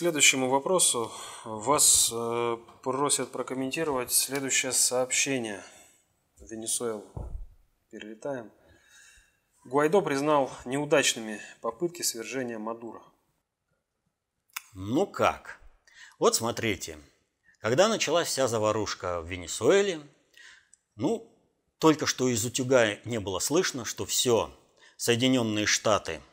следующему вопросу вас э, просят прокомментировать следующее сообщение. В Венесуэлу перелетаем. Гуайдо признал неудачными попытки свержения Мадура. Ну как? Вот смотрите, когда началась вся заварушка в Венесуэле, ну, только что из утюга не было слышно, что все, Соединенные Штаты –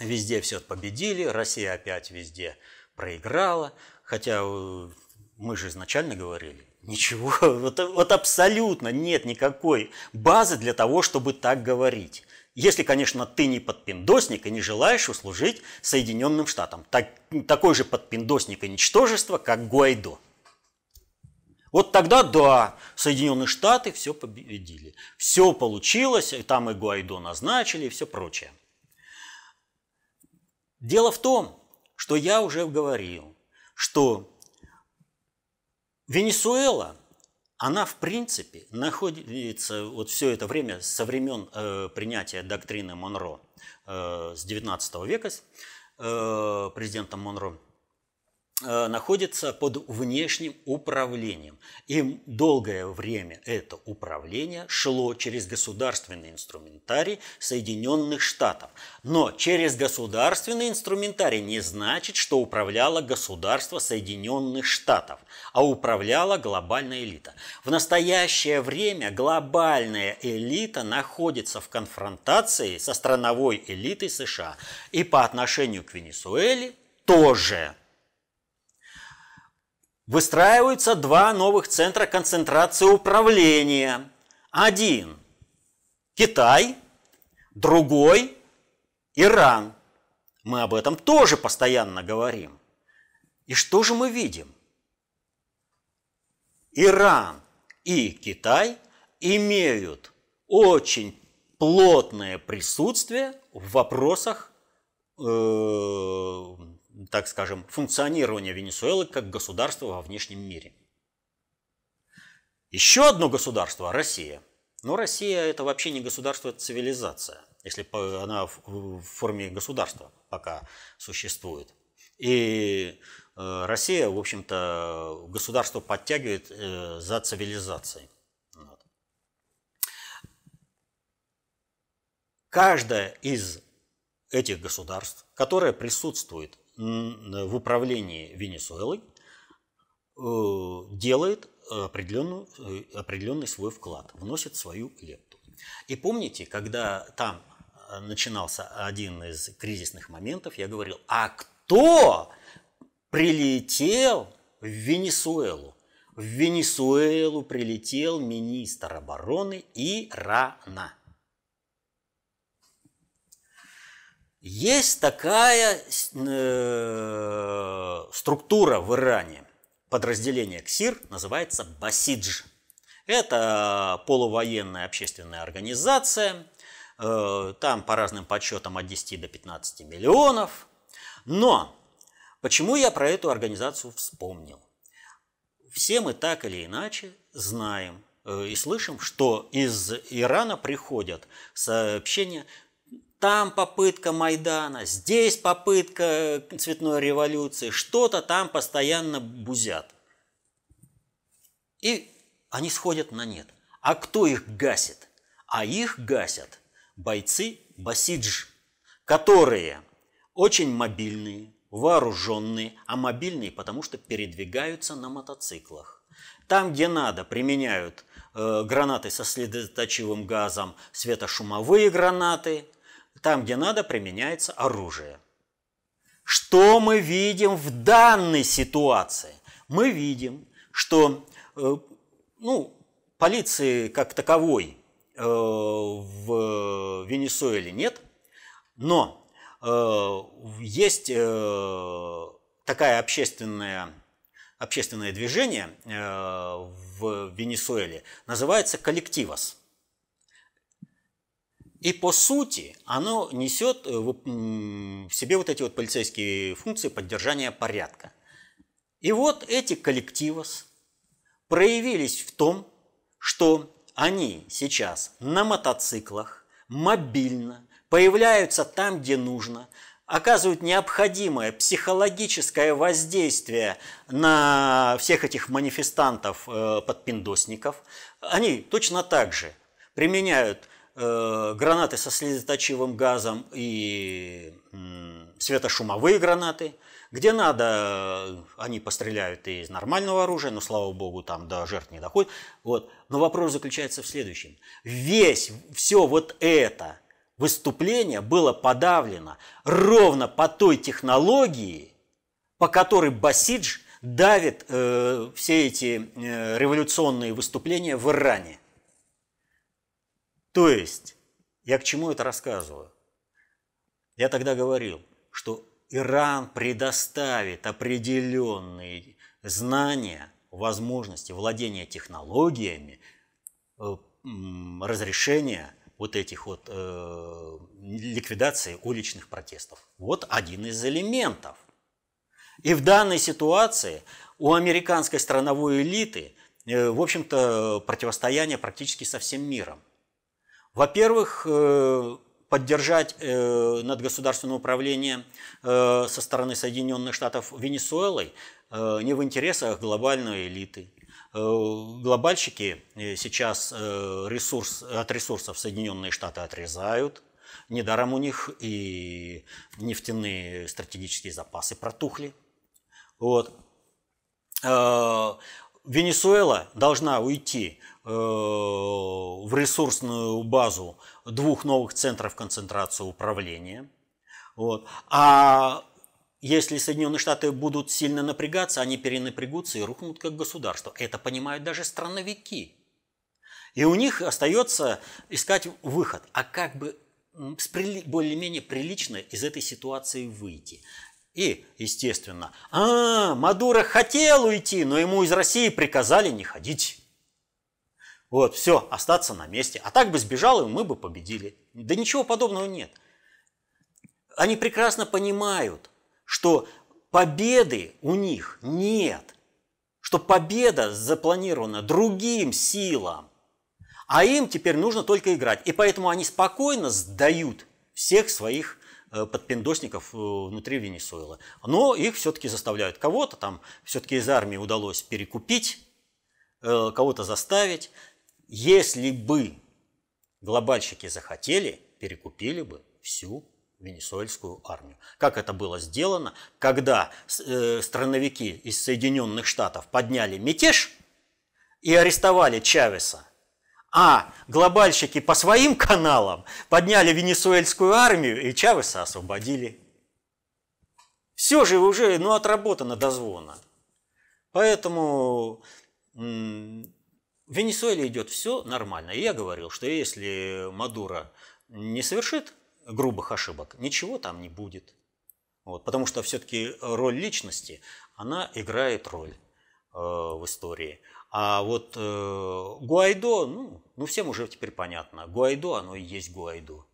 везде все победили, Россия опять везде проиграла, хотя э, мы же изначально говорили, ничего, вот, вот абсолютно нет никакой базы для того, чтобы так говорить. Если, конечно, ты не подпиндосник и не желаешь услужить Соединенным Штатам. Так, такой же подпиндосник и ничтожество, как Гуайдо. Вот тогда, да, Соединенные Штаты все победили. Все получилось, и там и Гуайдо назначили, и все прочее. Дело в том, что я уже говорил, что Венесуэла, она в принципе находится вот все это время со времен э, принятия доктрины Монро э, с 19 века э, президентом Монро – Э, находится под внешним управлением. Им долгое время это управление шло через государственный инструментарий Соединенных Штатов. Но через государственный инструментарий не значит, что управляло государство Соединенных Штатов, а управляла глобальная элита. В настоящее время глобальная элита находится в конфронтации со страновой элитой США и по отношению к Венесуэле тоже – выстраиваются два новых центра концентрации управления. Один – Китай, другой – Иран. Мы об этом тоже постоянно говорим. И что же мы видим? Иран и Китай имеют очень плотное присутствие в вопросах э, так скажем, функционирования Венесуэлы как государства во внешнем мире. Еще одно государство – Россия. Но Россия – это вообще не государство, это цивилизация, если она в форме государства пока существует. И э, Россия, в общем-то, государство подтягивает э, за цивилизацией. Каждое из этих государств, которое присутствует в управлении Венесуэлой э, делает определенную, э, определенный свой вклад, вносит свою лепту. И помните, когда там э, начинался один из кризисных моментов, я говорил, а кто прилетел в Венесуэлу? В Венесуэлу прилетел министр обороны Ирана. Есть такая э, структура в Иране, подразделение КСИР, называется Басидж. Это полувоенная общественная организация, э, там по разным подсчетам от 10 до 15 миллионов. Но почему я про эту организацию вспомнил? Все мы так или иначе знаем, э, и слышим, что из Ирана приходят сообщения там попытка Майдана, здесь попытка э, цветной революции, что-то там постоянно бузят. И они сходят на нет. А кто их гасит? А их гасят бойцы Басидж, которые очень мобильные, вооруженные, а мобильные, потому что передвигаются на мотоциклах. Там, где надо, применяют э, гранаты со следоточивым газом, светошумовые гранаты, там, где надо, применяется оружие. Что мы видим в данной ситуации? Мы видим, что э, ну, полиции как таковой э, в Венесуэле нет, но э, есть такая общественное общественное движение в Венесуэле называется коллективос – и по сути оно несет э, в себе вот эти вот полицейские функции поддержания порядка. И вот эти коллективы проявились в том, что они сейчас на мотоциклах, мобильно, появляются там, где нужно, оказывают необходимое психологическое воздействие на всех этих манифестантов-подпиндосников. Э, они точно так же применяют Э, гранаты со слезоточивым газом и светошумовые гранаты. Где надо, э, они постреляют из нормального оружия, но, слава богу, там до жертв не доходит. Вот. Но вопрос заключается в следующем. Весь, все вот это выступление было подавлено ровно по той технологии, по которой Басидж давит э, все эти э, революционные выступления в Иране. То есть, я к чему это рассказываю? Я тогда говорил, что Иран предоставит определенные знания, возможности владения технологиями, э, разрешения вот этих вот э, ликвидации уличных протестов. Вот один из элементов. И в данной ситуации у американской страновой элиты, э, в общем-то, противостояние практически со всем миром. Во-первых, э, поддержать э, надгосударственное управление э, со стороны Соединенных Штатов Венесуэлой не в интересах глобальной элиты. Глобальщики сейчас ресурс, от ресурсов Соединенные Штаты отрезают, Недаром у них и нефтяные стратегические запасы протухли. Вот. Венесуэла должна уйти э, в ресурсную базу двух новых центров концентрации управления. Вот. А если Соединенные Штаты будут сильно напрягаться, они перенапрягутся и рухнут как государство. Это понимают даже страновики. И у них остается искать выход. А как бы более-менее прилично из этой ситуации выйти. И, естественно, а, Мадуро хотел уйти, но ему из России приказали не ходить. Вот, все, остаться на месте. А так бы сбежал, и мы бы победили. Да ничего подобного нет. Они прекрасно понимают, что победы у них нет, что победа запланирована другим силам, а им теперь нужно только играть. И поэтому они спокойно сдают всех своих Э, подпиндосников э, внутри Венесуэлы. Но их все-таки заставляют кого-то там, все-таки из армии удалось перекупить, э, кого-то заставить. Если бы глобальщики захотели, перекупили бы всю венесуэльскую армию. Как это было сделано, когда страновики из Соединенных Штатов подняли мятеж и арестовали Чавеса, а глобальщики по своим каналам подняли венесуэльскую армию и Чавеса освободили. Все же уже ну, отработано до звона. Поэтому в Венесуэле идет все нормально. И я говорил, что если Мадура не совершит грубых ошибок, ничего там не будет. Вот, потому что все-таки роль личности, она играет роль э, в истории. А вот э, Гуайдо, ну, ну всем уже теперь понятно, Гуайдо оно и есть Гуайдо.